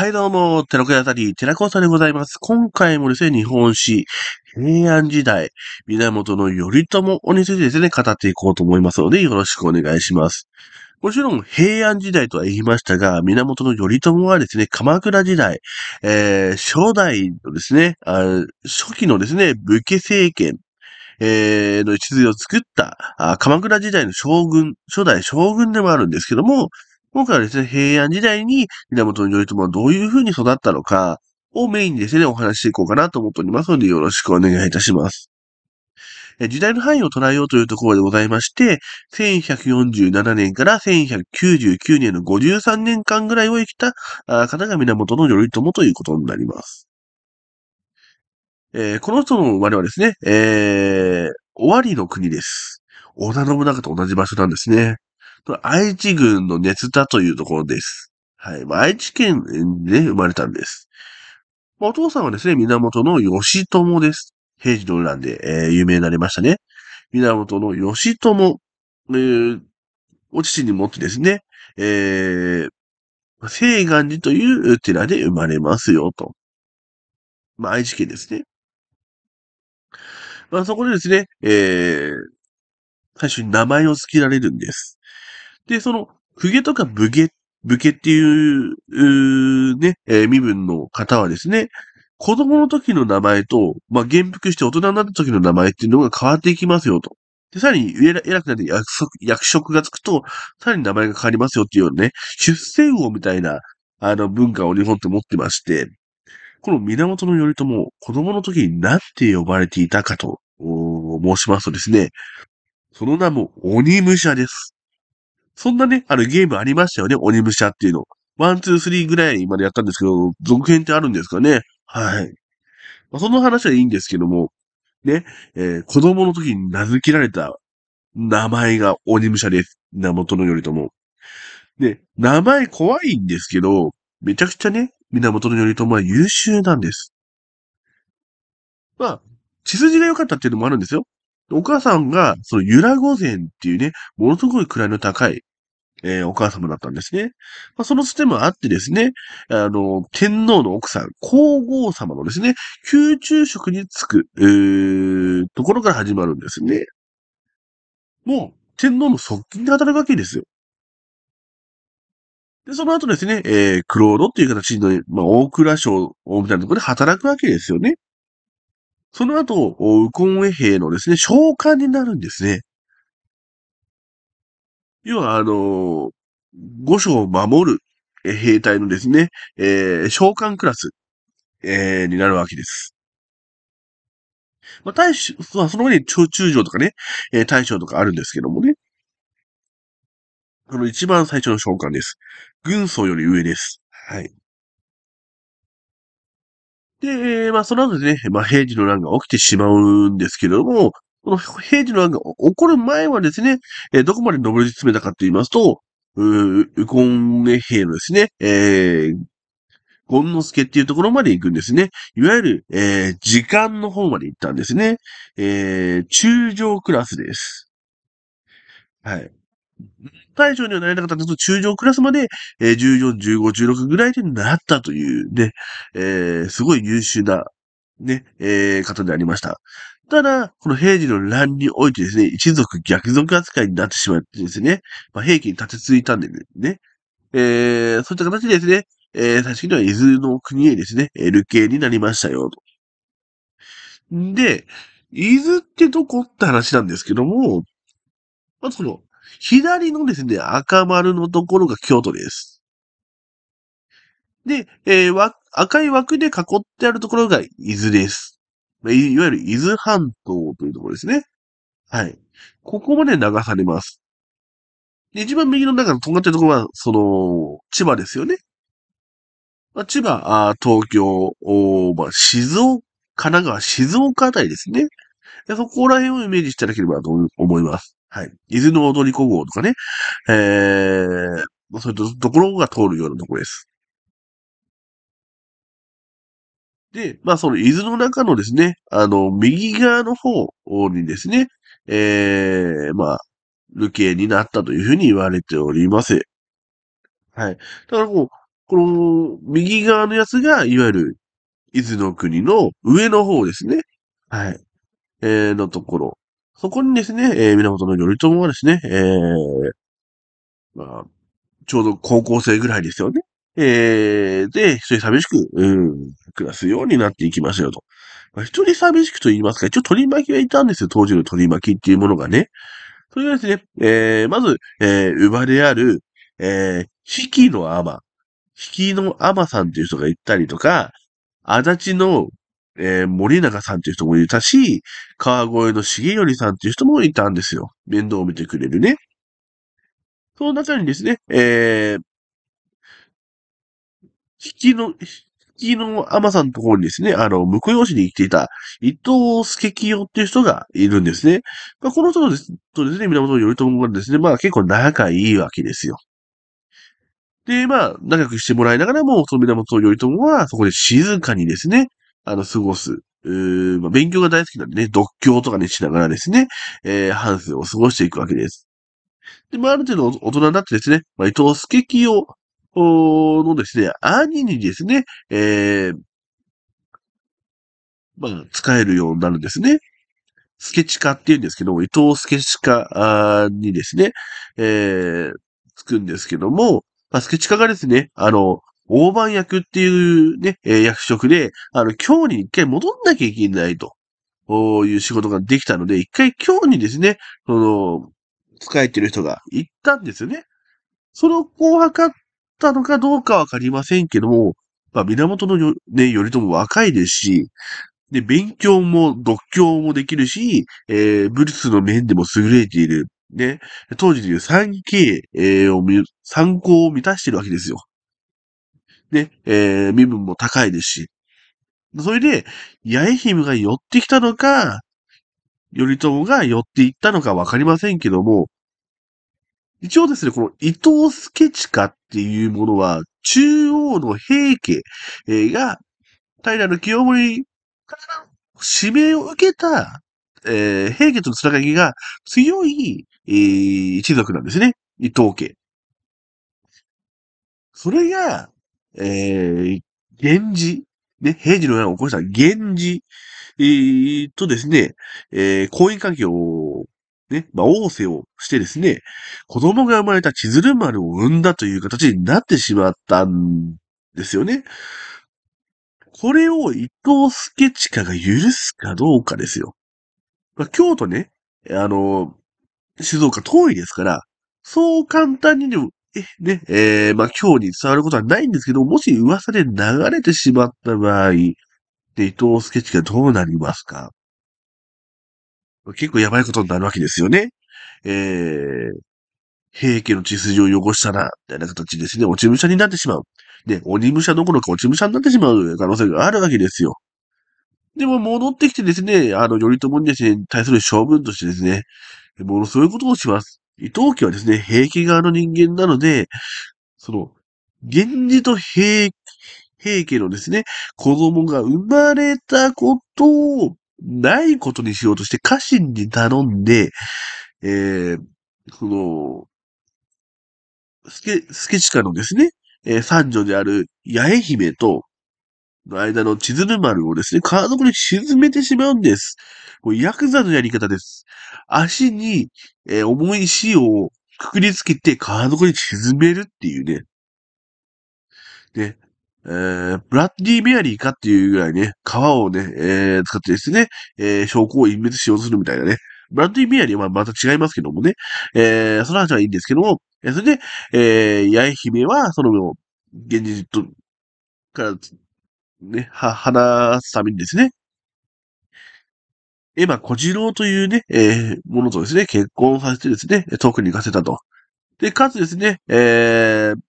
はい、どうも、寺子屋たり、寺子さんでございます。今回もですね、日本史、平安時代、源頼朝をについてですね、語っていこうと思いますので、よろしくお願いします。もちろん平安時代とは言いましたが、源頼朝はですね、鎌倉時代、えー、初代のですね、あ初期のですね、武家政権えー、の一図を作った、鎌倉時代の将軍、初代将軍でもあるんですけども、今回はですね、平安時代に源頼朝はどういうふうに育ったのかをメインにですね、お話していこうかなと思っておりますので、よろしくお願いいたします。時代の範囲を捉えようというところでございまして、1147年から1199年の53年間ぐらいを生きた方が源頼朝ということになります。えー、この人の生まれはですね、えー、尾張の国です。織田信長と同じ場所なんですね。愛知郡の熱田というところです。はい。まあ、愛知県で生まれたんです。まあ、お父さんはですね、源の義朝です。平治の乱で、えー、有名になりましたね。源の義朝、えー、お父にもってですね、えー、聖願寺という寺で生まれますよ、と。まあ、愛知県ですね。まあ、そこでですね、えー、最初に名前を付けられるんです。で、その、公家とか武家、武家っていう、うね、えー、身分の方はですね、子供の時の名前と、まあ、元服して大人になった時の名前っていうのが変わっていきますよと。で、さらに偉くなって役役職がつくと、さらに名前が変わりますよっていうね、出世魚みたいな、あの、文化を日本って持ってまして、この源頼朝、子供の時に何て呼ばれていたかと申しますとですね、その名も鬼武者です。そんなね、あのゲームありましたよね、鬼武者っていうの。ワン、ツー、スリーぐらいまでやったんですけど、続編ってあるんですかねはい。まあ、その話はいいんですけども、ね、えー、子供の時に名付けられた名前が鬼武者です。名元の頼朝。で、名前怖いんですけど、めちゃくちゃね、源頼朝は優秀なんです。まあ、血筋が良かったっていうのもあるんですよ。お母さんが、その由良御前っていうね、ものすごい位の高い、えー、お母様だったんですね。まあ、そのステもあってですね、あの、天皇の奥さん、皇后様のですね、宮中職に就く、えー、ところから始まるんですね。もう、天皇の側近で働くわけですよ。で、その後ですね、えー、クロードっていう形の、まあ、大蔵省みたいなところで働くわけですよね。その後、ウコン衛兵のですね、召喚になるんですね。要は、あの、五章を守る兵隊のですね、えー、召喚クラス、えー、になるわけです。まあ、大将、あ、その上に中将とかね、えー、大将とかあるんですけどもね。この一番最初の召喚です。軍曹より上です。はい。で、まあ、その後ですね、まあ、平時の乱が起きてしまうんですけれども、この平時の案が起こる前はですね、えどこまで上り詰めたかと言いますと、うウコンネ兵のですね、えー、ゴンノスケっていうところまで行くんですね。いわゆる、えー、時間の方まで行ったんですね。えー、中上クラスです。はい。大将にはなれなかったんですけど、中上クラスまで、えー、14、15、16ぐらいで習ったというね、えー、すごい優秀な、ね、えー、方でありました。ただ、この平時の乱においてですね、一族逆族扱いになってしまってですね、まあ、平家に立て続いたんでね、えー、そういった形でですね、えー、最終的には伊豆の国へですね、流刑になりましたよ、と。で、伊豆ってどこって話なんですけども、まずこの、左のですね、赤丸のところが京都です。で、えー、赤い枠で囲ってあるところが伊豆です。まあ、いわゆる伊豆半島というところですね。はい。ここまで流されます。で、一番右の中の尖ってるところは、その、千葉ですよね。まあ、千葉、あ東京、おまあ、静岡、神奈川、静岡あたりですねで。そこら辺をイメージしていただければと思います。はい。伊豆の踊り子号とかね、えー、そういったところが通るようなところです。で、まあその伊豆の中のですね、あの、右側の方にですね、ええー、まあ、流刑になったというふうに言われております。はい。だからこう、この右側のやつが、いわゆる伊豆の国の上の方ですね。はい。えー、のところ。そこにですね、えー、源頼朝はですね、えー、まあ、ちょうど高校生ぐらいですよね。えー、で、一人寂しく、うん、暮らすようになっていきましたよと。まあ、一人寂しくと言いますか、一応取り巻きはいたんですよ、当時の取り巻きっていうものがね。それがですね、えー、まず、えー、生まれある、えー、引きの天、引きの天さんっていう人がいたりとか、足立の、えー、森永さんっていう人もいたし、川越の重頼さんっていう人もいたんですよ。面倒を見てくれるね。その中にですね、えー、引きの、引きの甘さんのところにですね、あの、婿養子に生きていた伊藤助清っていう人がいるんですね。まあ、この人とですね、源頼朝がですね、まあ結構仲いいわけですよ。で、まあ、長くしてもらいながらも、その源頼朝は、そこで静かにですね、あの、過ごす。うー、まあ、勉強が大好きなんでね、独協とかに、ね、しながらですね、えー、半生を過ごしていくわけです。で、まあ、ある程度大人になってですね、まあ、伊藤助清のですね、兄にですね、えー、まあ、使えるようになるんですね。スケチカって言うんですけど伊藤スケチカにですね、えー、つくんですけども、まあ、スケチカがですね、あの、大判役っていうね、えー、役職で、あの、今日に一回戻んなきゃいけないと、こういう仕事ができたので、一回今日にですね、その、使えてる人が行ったんですよね。そのをっったのかどうかわかりませんけども、まあ、源のよ、ね、頼朝若いですし、で、勉強も、読経もできるし、えー、武術の面でも優れている。ね。当時でいう三期、えー、を見、参考を満たしてるわけですよ。ね。えー、身分も高いですし。それで、八重姫が寄ってきたのか、頼朝が寄っていったのかわかりませんけども、一応ですね、この伊藤助下っていうものは、中央の平家が、平清盛から指名を受けた、えー、平家とのつながりが強い、えー、一族なんですね。伊藤家。それが、えー、源氏、ね、平治の乱を起こした源氏、えー、とですね、えー、婚姻関係をね、まあ、王政をしてですね、子供が生まれた千鶴丸を産んだという形になってしまったんですよね。これを伊藤助親が許すかどうかですよ。まあ、京都ね、あの、静岡遠いですから、そう簡単にでも、え、ね、えー、まあ、今日に伝わることはないんですけど、もし噂で流れてしまった場合、で、伊藤助親どうなりますか結構やばいことになるわけですよね。えー、平家の血筋を汚したら、みたいな形ですね、落ち武者になってしまう。で、鬼武者どころか落ち武者になってしまう可能性があるわけですよ。でも戻ってきてですね、あの、頼朝にですね、対する将軍としてですね、ものすごいことをします。伊藤家はですね、平家側の人間なので、その、源氏と平、平家のですね、子供が生まれたことを、ないことにしようとして家臣に頼んで、えー、その、スケ、スケチカのですね、えー、三女である八重姫と、の間の千鶴丸をですね、川底に沈めてしまうんです。こうヤクザのやり方です。足に、えー、重い石をくくりつけて川底に沈めるっていうね。ね、えー、ブラッディメアリーかっていうぐらいね、皮をね、えー、使ってですね、えー、証拠を隠滅しようとするみたいなね。ブラッディメアリーはまた違いますけどもね。えー、その話はいいんですけども、えー、それで、えー、八重姫は、その、現実と、から、ね、は、話すためにですね、エマ小次郎というね、えー、ものとですね、結婚させてですね、遠くに行かせたと。で、かつですね、えー、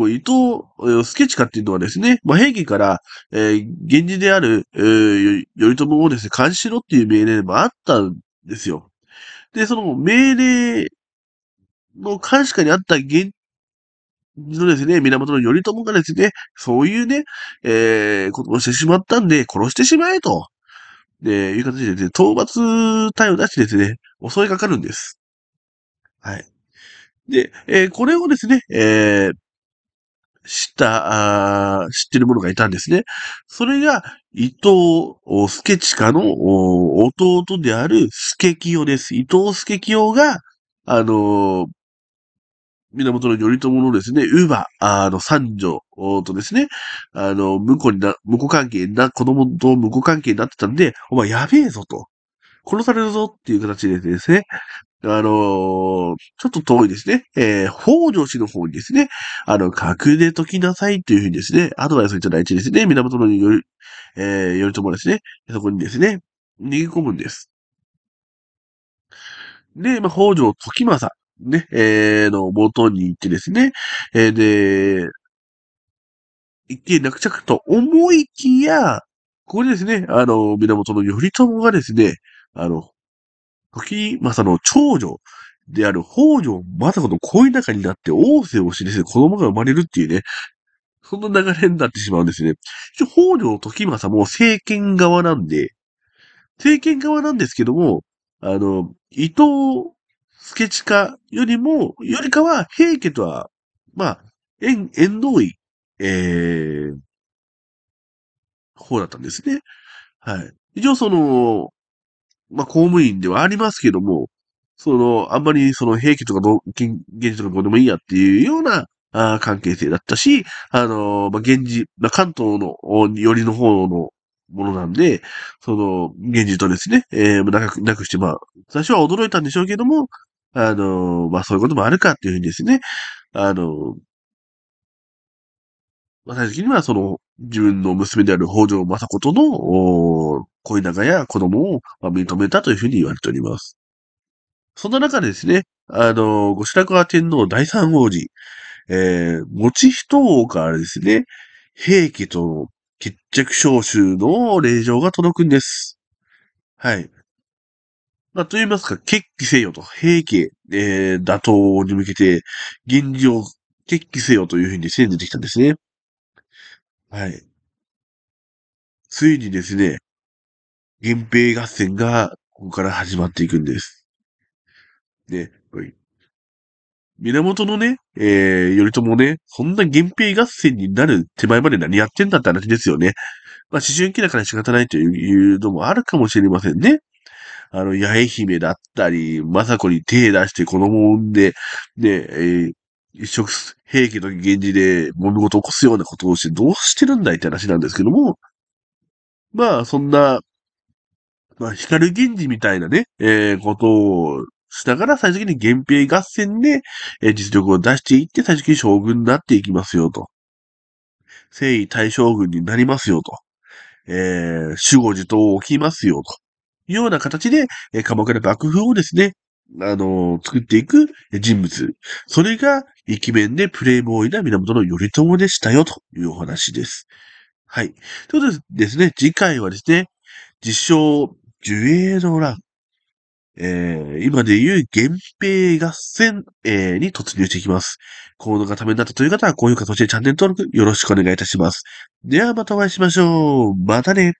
こう、伊藤助近っていうのはですね、まあ、平家から、えー、源氏である、えー、頼朝をですね、監視しろっていう命令もあったんですよ。で、その命令の監視下にあった源のですね、源頼朝がですね、そういうね、えー、ことをしてしまったんで、殺してしまえと、で、いう形でですね、討伐隊を出してですね、襲いかかるんです。はい。で、えー、これをですね、えー、った、あ知ってる者がいたんですね。それが、伊藤助近の弟である助清です。伊藤助清が、あのー、源頼朝のですね、乳母、あの、三女とですね、あの、婿にな、婿関係な、子供と婿関係になってたんで、お前やべえぞと。殺されるぞっていう形でですね、あのー、ちょっと遠いですね、えー、北条氏の方にですね、あの、隠れときなさいというふうにですね、アドバイスをいただいてですね、源のよる、えー、よりともですね、そこにですね、逃げ込むんです。で、まあ、北条時政、ね、えー、の元に行ってですね、えー、で、一見落着と思いきや、ここでですね、あの、源頼朝がですね、あの、時政の長女である北条政子の恋仲になって王政を知りせ子供が生まれるっていうね、そんな流れになってしまうんですね。北条時政も政権側なんで、政権側なんですけども、あの、伊藤助近よりも、よりかは平家とは、まあ、縁、縁遠い、ええー、方だったんですね。はい。一応その、まあ、公務員ではありますけども、その、あんまりその兵器とか現地とかどうでもいいやっていうような、あ関係性だったし、あのー、まあ、現氏、まあ、関東の、よりの方のものなんで、その、現地とですね、えー、長く、なくして、まあ、最初は驚いたんでしょうけども、あのー、まあ、そういうこともあるかっていうふうにですね、あのー、まあ、最終的にはその、自分の娘である北条政子との、恋仲や子供を、まあ、認めたというふうに言われております。そんな中でですね、あの、後白河天皇第三王子、えー、持人王からですね、平家との決着召集の令状が届くんです。はい。まあ、と言いますか、決起せよと、平家、えー、打倒に向けて、現状、決起せよというふうにですね、出てきたんですね。はい。ついにですね、源平合戦がここから始まっていくんです。で、はい。源のね、えー、頼朝ね、そんな源平合戦になる手前まで何やってんだって話ですよね。まあ、思春期だから仕方ないというのもあるかもしれませんね。あの、八重姫だったり、政子に手出して子供を産んで、ね、えー、一触兵器の源氏で物事を起こすようなことをしてどうしてるんだいって話なんですけども、まあそんな、まあ光源氏みたいなね、えー、ことをしながら最終的に源平合戦で、えー、実力を出していって最終的に将軍になっていきますよと。征夷大将軍になりますよと。えー、守護自党を置きますよと。いうような形で、えー、鎌倉幕府をですね、あのー、作っていく人物。それがイケメンでプレイボーイな源頼朝でしたよ、というお話です。はい。ということでですね、次回はですね、自称、ジュエ影ラ乱。えー、今で言う源平合戦、えー、に突入していきます。行動がためになったという方は高評価、そしてチャンネル登録よろしくお願いいたします。ではまたお会いしましょう。またね。